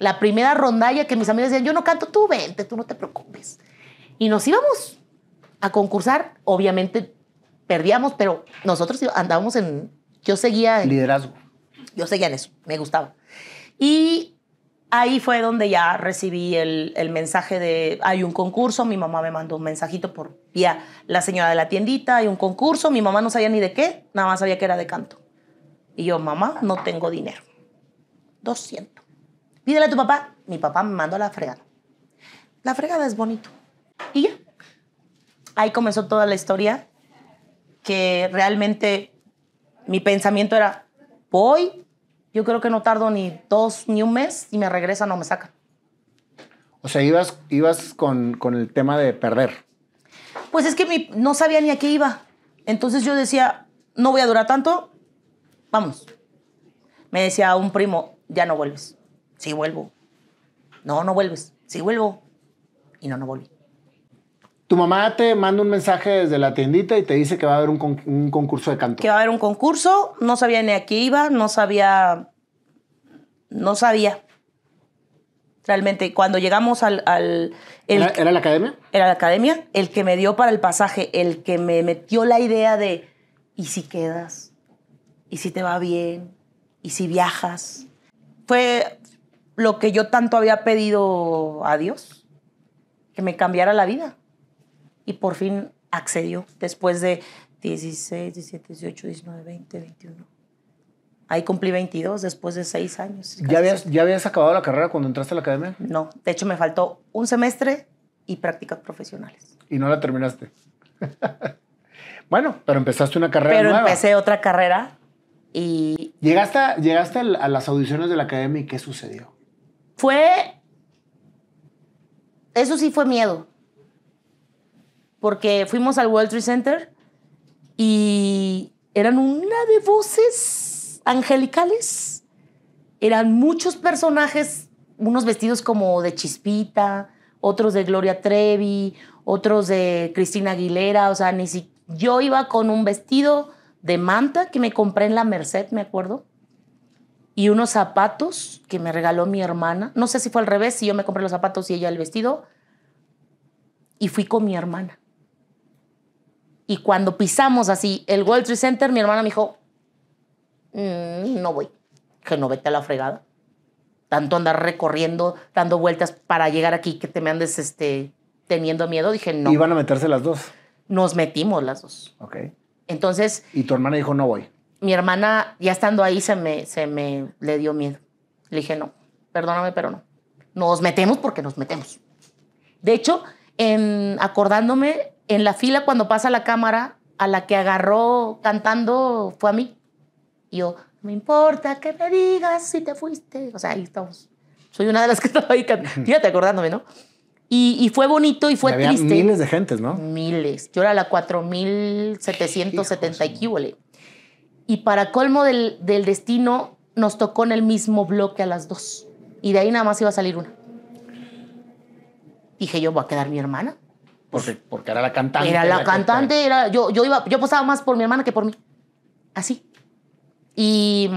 la primera rondalla que mis amigos decían, yo no canto, tú vente, tú no te preocupes. Y nos íbamos a concursar, obviamente perdíamos, pero nosotros andábamos en, yo seguía... En, Liderazgo. Yo seguía en eso, me gustaba. Y ahí fue donde ya recibí el, el, mensaje de, hay un concurso, mi mamá me mandó un mensajito por vía la señora de la tiendita, hay un concurso, mi mamá no sabía ni de qué, nada más sabía que era de canto. Y yo, mamá, no tengo dinero. 200. Pídele a tu papá. Mi papá me mandó la fregada. La fregada es bonito. Y ya. Ahí comenzó toda la historia que realmente mi pensamiento era, voy, yo creo que no tardo ni dos, ni un mes y me regresa o me saca O sea, ibas, ibas con, el tema de perder. Pues es que no sabía ni a qué iba. Entonces yo decía, no voy a durar tanto, vamos. Me decía un primo, ya no vuelves. Sí vuelvo. No, no vuelves. Sí vuelvo. Y no, no volví. Tu mamá te manda un mensaje desde la tiendita y te dice que va a haber un, concurso de canto. Que va a haber un concurso. No sabía ni a qué iba, no sabía. No sabía. Realmente, cuando llegamos al. ¿Era la academia? Era la academia. El que me dio para el pasaje, el que me metió la idea de. ¿Y si quedas? ¿Y si te va bien? ¿Y si viajas? Fue lo que yo tanto había pedido a Dios, que me cambiara la vida. Y por fin accedió después de 16, 17, 18, 19, 20, 21. Ahí cumplí 22 después de seis años. ¿Ya habías, ¿Ya habías acabado la carrera cuando entraste a la academia? No, de hecho me faltó un semestre y prácticas profesionales. ¿Y no la terminaste? bueno, pero empezaste una carrera pero nueva. empecé otra carrera y... Llegaste, llegaste a las audiciones de la academia y ¿qué sucedió? Fue, eso sí fue miedo, porque fuimos al World Trade Center y eran una de voces angelicales, eran muchos personajes, unos vestidos como de chispita, otros de Gloria Trevi, otros de Cristina Aguilera, o sea, ni si yo iba con un vestido de manta que me compré en la Merced, me acuerdo, y unos zapatos que me regaló mi hermana. No sé si fue al revés, si yo me compré los zapatos y ella el vestido. Y fui con mi hermana. Y cuando pisamos así el World street Center, mi hermana me dijo, mm, no voy, que no vete a la fregada. Tanto andar recorriendo, dando vueltas para llegar aquí, que te me andes este, teniendo miedo. Dije, no. ¿Iban a meterse las dos? Nos metimos las dos. Ok. Entonces... Y tu hermana dijo, no voy mi hermana, ya estando ahí, se me, se me le dio miedo. Le dije, no, perdóname, pero no. Nos metemos porque nos metemos. De hecho, en, acordándome, en la fila cuando pasa la cámara, a la que agarró cantando fue a mí. Y yo, no me importa que me digas si te fuiste. O sea, ahí estamos. Soy una de las que estaba ahí cantando. Fíjate acordándome, ¿no? Y, fue bonito y fue y triste. Miles de gentes, ¿no? Miles. Yo era la 4770 y y para colmo del, destino, nos tocó en el mismo bloque a las dos. Y de ahí nada más iba a salir una. Dije yo, voy a quedar mi hermana. Pues, porque, era la cantante. Era la, cantante, era, yo, yo, iba, yo pasaba más por mi hermana que por mí. Así. Y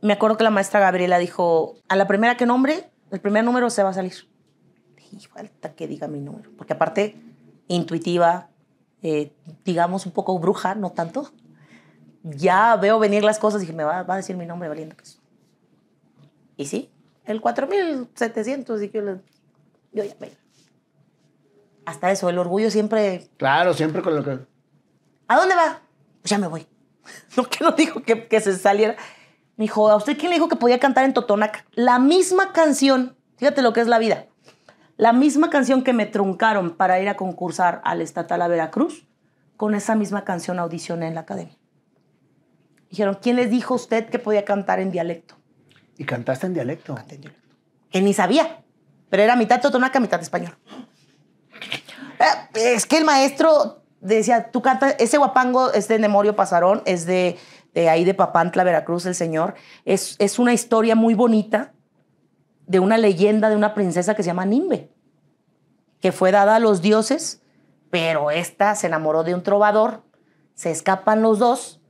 me acuerdo que la maestra Gabriela dijo, a la primera que nombre, el primer número se va a salir. Y falta que diga mi número. Porque aparte, intuitiva, eh, digamos, un poco bruja, no tanto. Ya veo venir las cosas y dije, me va, a decir mi nombre valiendo Y sí, el 4700, dije, yo, ya me hasta eso, el orgullo siempre. Claro, siempre con lo que. ¿A dónde va? Pues ya me voy. No, que no dijo que, se saliera. Me dijo, ¿a usted quién le dijo que podía cantar en Totonaca? La misma canción. Fíjate lo que es la vida. La misma canción que me truncaron para ir a concursar al Estatal a Veracruz, con esa misma canción audicioné en la academia. Dijeron, ¿quién les dijo a usted que podía cantar en dialecto? ¿Y cantaste en dialecto? en dialecto. Que ni sabía, pero era mitad totonaca, mitad español. Eh, es que el maestro decía, tú cantas, ese guapango es de Nemorio Pasarón, es de, de ahí de Papantla, Veracruz, el señor. Es, es una historia muy bonita de una leyenda de una princesa que se llama Nimbe, que fue dada a los dioses, pero esta se enamoró de un trovador, se escapan los dos,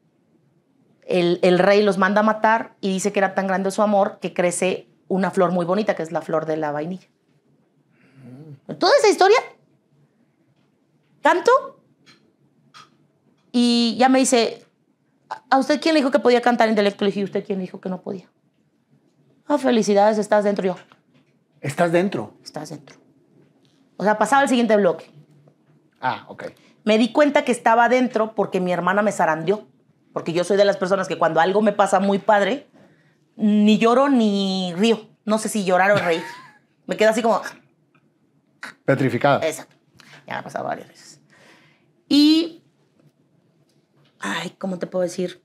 el, rey los manda a matar y dice que era tan grande su amor que crece una flor muy bonita, que es la flor de la vainilla. Toda esa historia, canto y ya me dice, ¿a usted quién le dijo que podía cantar en dialecto? Le dije, ¿usted quién le dijo que no podía? Ah, felicidades, estás dentro. Yo, ¿Estás dentro? Estás dentro. O sea, pasaba el siguiente bloque. Ah, ok. Me di cuenta que estaba dentro porque mi hermana me zarandeó. Porque yo soy de las personas que cuando algo me pasa muy padre, ni lloro ni río. No sé si llorar o reír. me quedo así como... Petrificada. Exacto. Ya me ha pasado varias veces. Y... Ay, ¿cómo te puedo decir?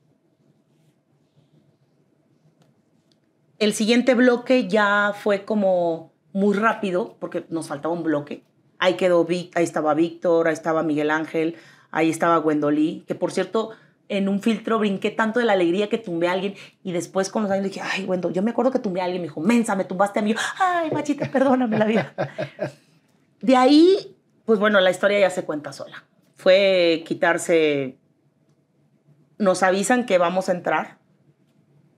El siguiente bloque ya fue como muy rápido, porque nos faltaba un bloque. Ahí quedó, ahí estaba Víctor, ahí estaba Miguel Ángel, ahí estaba Gwendolí, que por cierto, en un filtro brinqué tanto de la alegría que tumbé a alguien y después con los años dije, ay, Gwendolí, yo me acuerdo que tumbé a alguien, me dijo, mensa, me tumbaste a mí. ay, machita, perdóname la vida. De ahí, pues bueno, la historia ya se cuenta sola. Fue quitarse, nos avisan que vamos a entrar,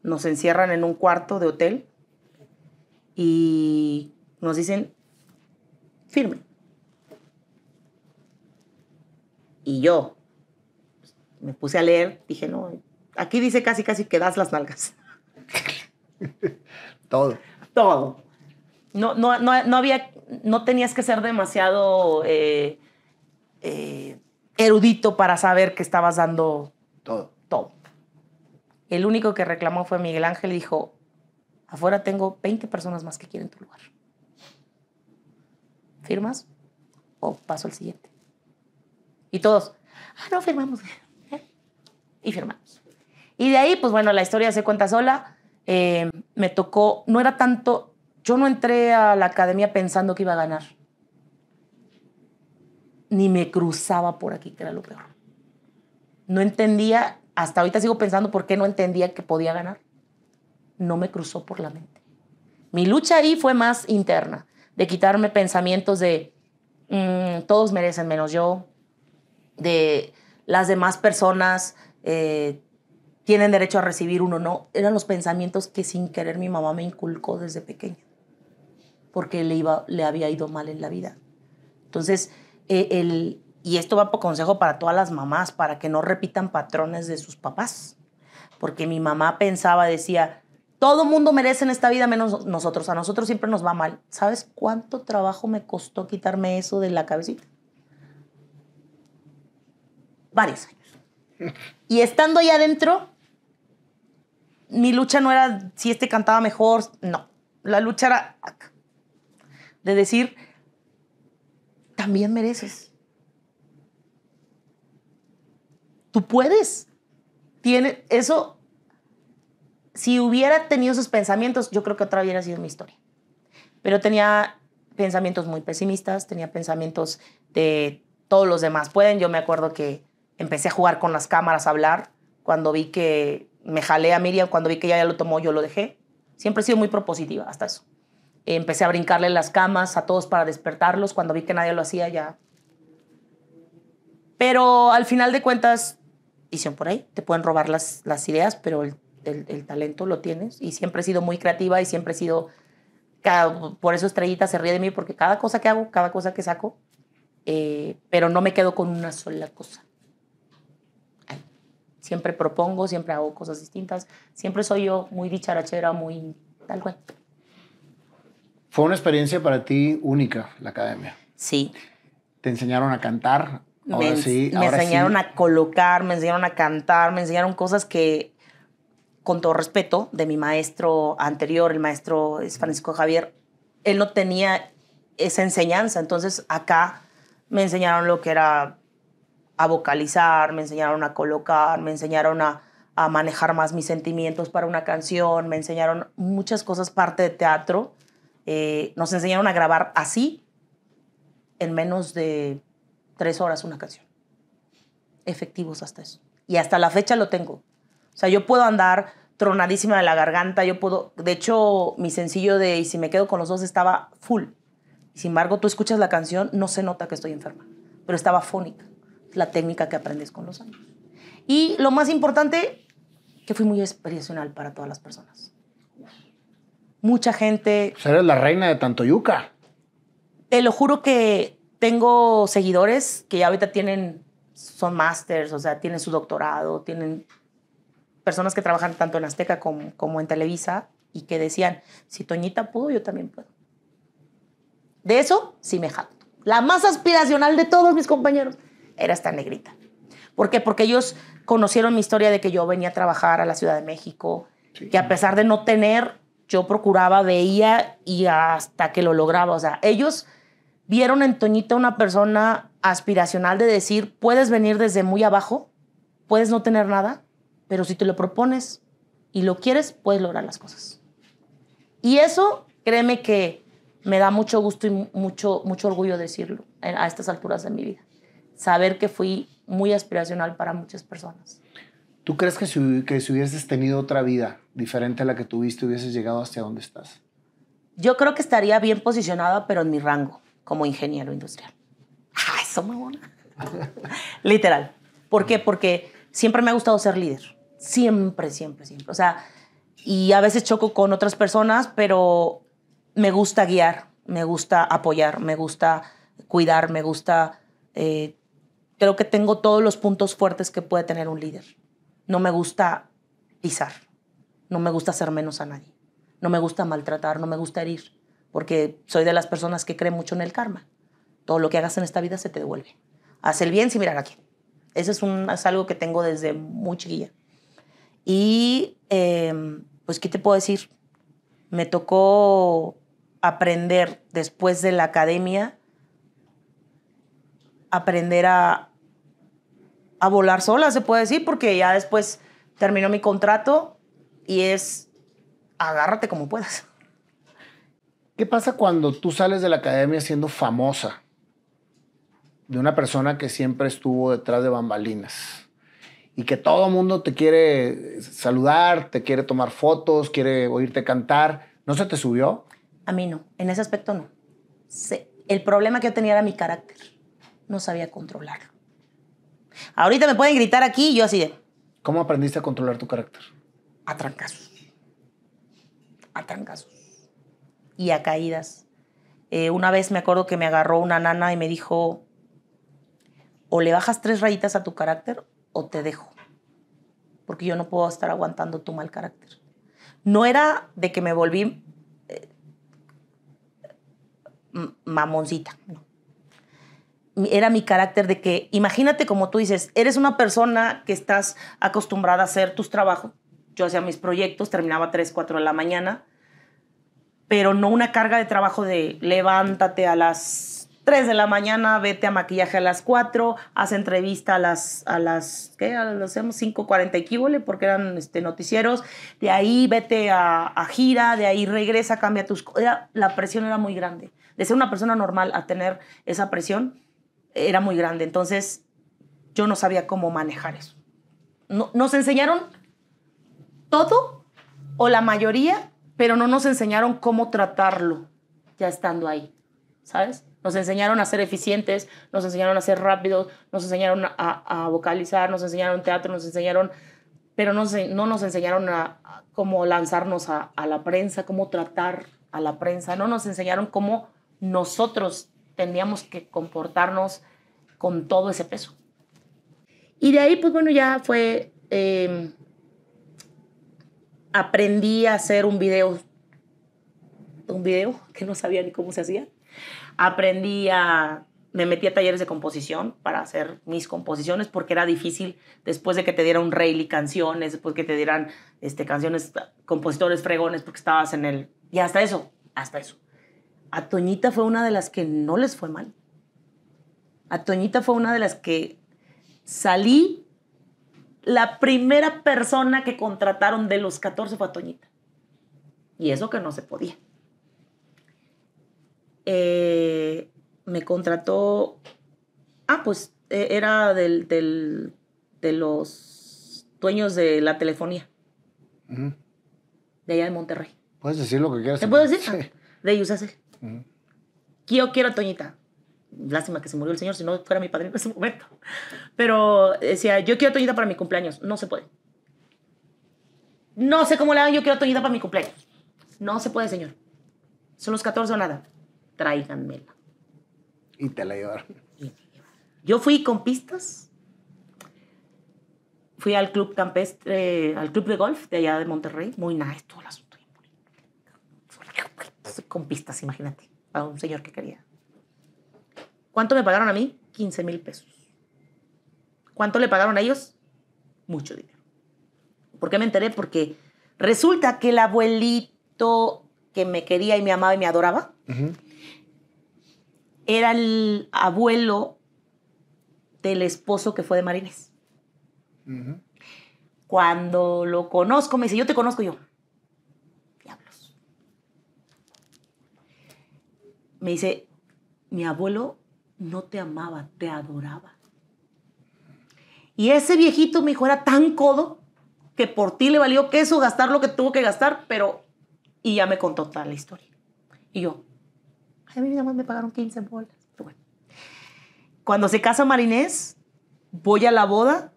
nos encierran en un cuarto de hotel y nos dicen, firme. Y yo me puse a leer, dije, no, aquí dice casi, casi que das las nalgas. Todo. Todo. No, no, no, no, había, no tenías que ser demasiado eh, eh, erudito para saber que estabas dando todo. Todo. El único que reclamó fue Miguel Ángel y dijo, afuera tengo 20 personas más que quieren tu lugar. ¿Firmas o paso al siguiente? Y todos, ah, no, firmamos. Y firmamos. Y de ahí, pues bueno, la historia se cuenta sola. Em, me tocó, no era tanto, yo no entré a la academia pensando que iba a ganar. Ni me cruzaba por aquí, que era lo peor. No entendía hasta ahorita sigo pensando por qué no entendía que podía ganar. No me cruzó por la mente. Mi lucha ahí fue más interna, de quitarme pensamientos de mm, todos merecen menos yo, de las demás personas eh, tienen derecho a recibir uno, no. Eran los pensamientos que sin querer mi mamá me inculcó desde pequeña, porque le, iba, le había ido mal en la vida. Entonces, eh, el, y esto va por consejo para todas las mamás, para que no repitan patrones de sus papás. Porque mi mamá pensaba, decía, todo mundo merece en esta vida menos nosotros, a nosotros siempre nos va mal. ¿Sabes cuánto trabajo me costó quitarme eso de la cabecita? Varios años. Y estando ahí adentro, mi lucha no era si este cantaba mejor, no. La lucha era de decir, también mereces Tú puedes. Tiene, eso, si hubiera tenido esos pensamientos, yo creo que otra hubiera sido mi historia. Pero tenía pensamientos muy pesimistas, tenía pensamientos de todos los demás pueden. Yo me acuerdo que empecé a jugar con las cámaras, a hablar. Cuando vi que me jalé a Miriam, cuando vi que ella ya lo tomó, yo lo dejé. Siempre he sido muy propositiva, hasta eso. Empecé a brincarle las camas a todos para despertarlos. Cuando vi que nadie lo hacía, ya. Pero al final de cuentas, visión por ahí. Te pueden robar las, las ideas, pero el, el, talento lo tienes. Y siempre he sido muy creativa y siempre he sido... Cada, por eso Estrellita se ríe de mí porque cada cosa que hago, cada cosa que saco, eh, pero no me quedo con una sola cosa. siempre propongo, siempre hago cosas distintas. Siempre soy yo muy dicharachera, muy tal cual. Fue una experiencia para ti única la academia. Sí. Te enseñaron a cantar, me, enseñaron a colocar, me enseñaron a cantar, me enseñaron cosas que, con todo respeto, de mi maestro anterior, el maestro Francisco Javier, él no tenía esa enseñanza. Entonces acá me enseñaron lo que era a vocalizar, me enseñaron a colocar, me enseñaron a, manejar más mis sentimientos para una canción, me enseñaron muchas cosas parte de teatro. Eh, nos enseñaron a grabar así en menos de tres horas una canción. Efectivos hasta eso. Y hasta la fecha lo tengo. O sea, yo puedo andar tronadísima de la garganta, yo puedo... De hecho, mi sencillo de Y si me quedo con los dos estaba full. Sin embargo, tú escuchas la canción, no se nota que estoy enferma, pero estaba fónica. La técnica que aprendes con los años. Y lo más importante, que fui muy expresional para todas las personas. Mucha gente... Pues eres la reina de Tantoyuca. Te lo juro que tengo seguidores que ya ahorita tienen, son masters, o sea, tienen su doctorado, tienen personas que trabajan tanto en Azteca como, en Televisa y que decían, si Toñita pudo, yo también puedo. De eso sí me jacto. La más aspiracional de todos mis compañeros era esta negrita. ¿Por qué? Porque ellos conocieron mi historia de que yo venía a trabajar a la Ciudad de México, que a pesar de no tener, yo procuraba, veía y hasta que lo lograba. O sea, ellos vieron en Toñita una persona aspiracional de decir, puedes venir desde muy abajo, puedes no tener nada, pero si te lo propones y lo quieres, puedes lograr las cosas. Y eso, créeme que me da mucho gusto y mucho, mucho orgullo decirlo a estas alturas de mi vida. Saber que fui muy aspiracional para muchas personas. ¿Tú crees que si, que si hubieses tenido otra vida diferente a la que tuviste, hubieses llegado hasta donde estás? Yo creo que estaría bien posicionada, pero en mi rango como ingeniero industrial. ¡Ah, eso me Literal. ¿Por qué? Porque siempre me ha gustado ser líder. Siempre, siempre, siempre. O sea, y a veces choco con otras personas, pero me gusta guiar, me gusta apoyar, me gusta cuidar, me gusta... Eh, creo que tengo todos los puntos fuertes que puede tener un líder. No me gusta pisar, no me gusta hacer menos a nadie, no me gusta maltratar, no me gusta herir porque soy de las personas que creen mucho en el karma. Todo lo que hagas en esta vida se te devuelve. Haz el bien sin mirar a quién. Eso es, un, algo que tengo desde muy chiquilla. Y, em, pues, ¿qué te puedo decir? Me tocó aprender después de la academia, aprender a, a volar sola, se puede decir, porque ya después terminó mi contrato y es agárrate como puedas. ¿Qué pasa cuando tú sales de la academia siendo famosa? De una persona que siempre estuvo detrás de bambalinas y que todo el mundo te quiere saludar, te quiere tomar fotos, quiere oírte cantar. ¿No se te subió? A mí no, en ese aspecto no. Sí. El problema que yo tenía era mi carácter. No sabía controlar. Ahorita me pueden gritar aquí y yo así de... ¿Cómo aprendiste a controlar tu carácter? A trancazos. A trancazos y a caídas. Eh, una vez me acuerdo que me agarró una nana y me dijo, o le bajas tres rayitas a tu carácter o te dejo, porque yo no puedo estar aguantando tu mal carácter. No era de que me volví eh, mamoncita, Era mi carácter de que, imagínate como tú dices, eres una persona que estás acostumbrada a hacer tus trabajos. Yo hacía mis proyectos, terminaba a 3, 4 de la mañana, pero no una carga de trabajo de levántate a las 3 de la mañana, vete a maquillaje a las 4, haz entrevista a las, a las 5.40 y porque eran este, noticieros, de ahí vete a, gira, de ahí regresa, cambia tus... cosas. la presión era muy grande. De ser una persona normal a tener esa presión, era muy grande. Entonces, yo no sabía cómo manejar eso. No, nos enseñaron todo o la mayoría pero no nos enseñaron cómo tratarlo ya estando ahí, ¿sabes? Nos enseñaron a ser eficientes, nos enseñaron a ser rápidos, nos enseñaron a, vocalizar, nos enseñaron teatro, nos enseñaron, pero no, no nos enseñaron a, cómo lanzarnos a, la prensa, cómo tratar a la prensa, no nos enseñaron cómo nosotros tendríamos que comportarnos con todo ese peso. Y de ahí, pues bueno, ya fue eh, aprendí a hacer un video, un video que no sabía ni cómo se hacía. Aprendí a, me metí a talleres de composición para hacer mis composiciones porque era difícil después de que te dieran un Rayleigh canciones, después que te dieran este, canciones, compositores fregones porque estabas en el... Y hasta eso, hasta eso. A Toñita fue una de las que no les fue mal. A Toñita fue una de las que salí la primera persona que contrataron de los 14 fue a Toñita. Y eso que no se podía. Eh, me contrató. Ah, pues e, era del, de los dueños de la telefonía. De allá de Monterrey. Puedes decir lo que quieras. ¿Te puedo decir? Ah, de ellos Yo quiero a Toñita lástima que se murió el señor, si no fuera mi padrino en ese momento. Pero decía, yo quiero Toñita para mi cumpleaños. No se puede. No sé cómo le hagan yo quiero Toñita para mi cumpleaños. No se puede, señor. Son los 14 o nada. Tráiganmela. Y te la llevaron. Yo fui con pistas. Fui al club campestre, al club de golf de allá de Monterrey. Muy nice todo el asunto. Con pistas, imagínate. A un señor que quería ¿Cuánto me pagaron a mí? 15 mil pesos. ¿Cuánto le pagaron a ellos? Mucho dinero. ¿Por qué me enteré? Porque resulta que el abuelito que me quería y me amaba y me adoraba era el abuelo del esposo que fue de Marines. Cuando lo conozco, me dice, yo te conozco yo. Diablos. Me dice, mi abuelo no te amaba, te adoraba. Y ese viejito, mi hijo, era tan codo que por ti le valió queso gastar lo que tuvo que gastar, pero... Y ya me contó toda la historia. Y yo, a mí nada más me pagaron 15 bolas. Bueno. Cuando se casa Marinés, voy a la boda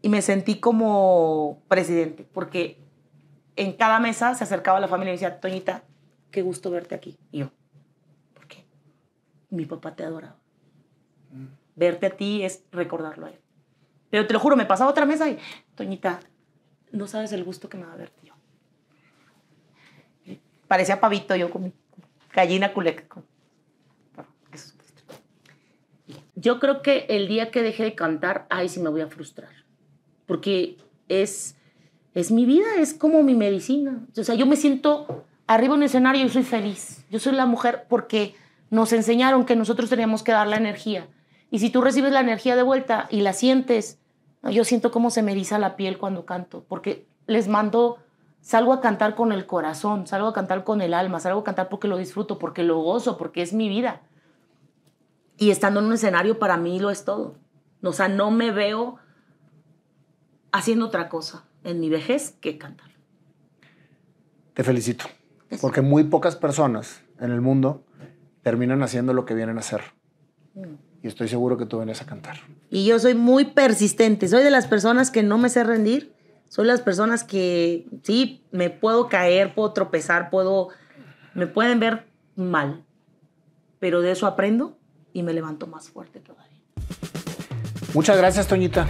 y me sentí como presidente, porque en cada mesa se acercaba la familia y decía, Toñita, qué gusto verte aquí. Y yo, mi papá te adoraba. Verte a ti es recordarlo a él. Pero te lo juro, me pasaba otra mesa y, Toñita, no sabes el gusto que me va a ver, tío. parecía pavito yo con mi gallina culeca. yo creo que el día que deje de cantar, ay, sí me voy a frustrar. Porque es, es mi vida, es como mi medicina. O sea, yo me siento arriba en el escenario y soy feliz. Yo soy la mujer porque nos enseñaron que nosotros teníamos que dar la energía. Y si tú recibes la energía de vuelta y la sientes, yo siento cómo se me eriza la piel cuando canto, porque les mando, salgo a cantar con el corazón, salgo a cantar con el alma, salgo a cantar porque lo disfruto, porque lo gozo, porque es mi vida. Y estando en un escenario para mí lo es todo. O sea, no me veo haciendo otra cosa en mi vejez que cantar. Te felicito, porque muy pocas personas en el mundo terminan haciendo lo que vienen a hacer. Mm. Y estoy seguro que tú vienes a cantar. Y yo soy muy persistente, soy de las personas que no me sé rendir, soy de las personas que sí, me puedo caer, puedo tropezar, puedo, me pueden ver mal, pero de eso aprendo y me levanto más fuerte todavía. Muchas gracias, Toñita.